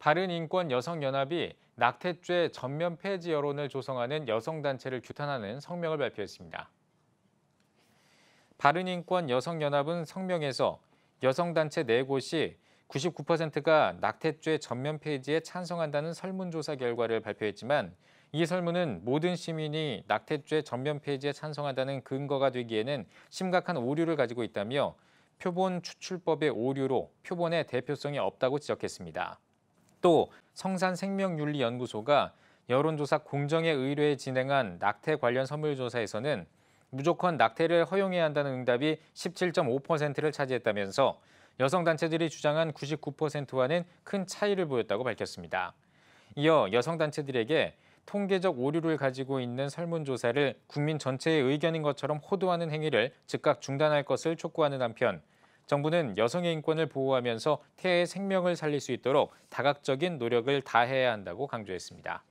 바른인권 여성연합이 낙태죄 전면 폐지 여론을 조성하는 여성단체를 규탄하는 성명을 발표했습니다. 바른인권 여성연합은 성명에서 여성단체 4곳이 99%가 낙태죄 전면 폐지에 찬성한다는 설문조사 결과를 발표했지만 이 설문은 모든 시민이 낙태죄 전면 폐지에 찬성한다는 근거가 되기에는 심각한 오류를 가지고 있다며 표본 추출법의 오류로 표본의 대표성이 없다고 지적했습니다. 또 성산생명윤리연구소가 여론조사 공정의 의뢰에 진행한 낙태 관련 선물조사에서는 무조건 낙태를 허용해야 한다는 응답이 17.5%를 차지했다면서 여성단체들이 주장한 99%와는 큰 차이를 보였다고 밝혔습니다. 이어 여성단체들에게 통계적 오류를 가지고 있는 설문조사를 국민 전체의 의견인 것처럼 호도하는 행위를 즉각 중단할 것을 촉구하는 한편 정부는 여성의 인권을 보호하면서 태아의 생명을 살릴 수 있도록 다각적인 노력을 다해야 한다고 강조했습니다.